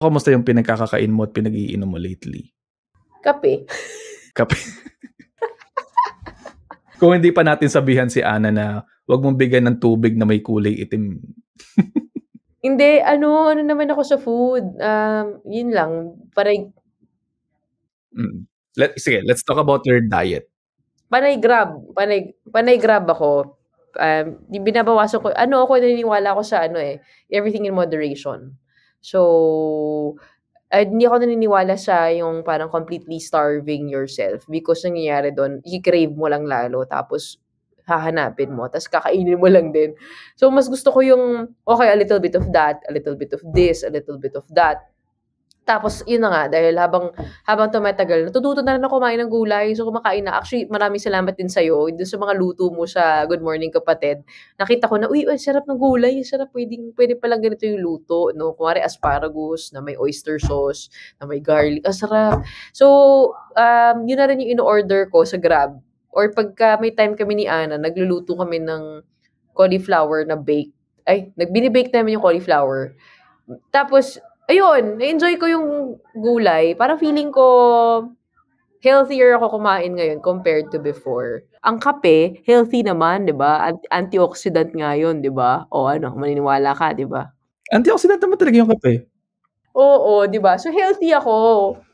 Kamusta yung pinagkakakain mo at pinag mo lately? Kape. Kape. Kung hindi pa natin sabihan si Ana na huwag mong bigyan ng tubig na may kulay itim. hindi, ano, ano naman ako sa food. Um, yun lang. Paray... Mm. Let, sige, let's talk about your diet. Panay grab. Panay, panay grab ako. Um, binabawasan ko. Ano ako, naniniwala ko sa ano eh. Everything in moderation. So, uh, hindi ako naniniwala sa yung parang completely starving yourself because nangyayari doon, i-crave mo lang lalo tapos hahanapin mo, tapos kakainin mo lang din. So, mas gusto ko yung, okay, a little bit of that, a little bit of this, a little bit of that. Tapos, yun na nga, dahil habang, habang tumatagal, natututo na rin ako kumain ng gulay. So, kumakain na. Actually, maraming salamat din sa'yo. Eh, Doon sa mga luto mo sa Good Morning Kapatid. Nakita ko na, uy, uy sarap ng gulay. Sarap, pwedeng, pwede palang ganito yung luto. No? Kumari, asparagus na may oyster sauce, na may garlic. Ang sarap. So, um, yun na rin yung in-order ko sa Grab. Or pagka may time kami ni Ana, nagluluto kami ng cauliflower na bake. Ay, nagbinibake namin yung cauliflower. Tapos, ayun, na-enjoy ko yung gulay. Parang feeling ko, healthier ako kumain ngayon compared to before. Ang kape, healthy naman, di ba? Antioxidant nga yun, di ba? O ano, maniniwala ka, di ba? Antioxidant naman talaga yung kape. Oo, di ba? So healthy ako.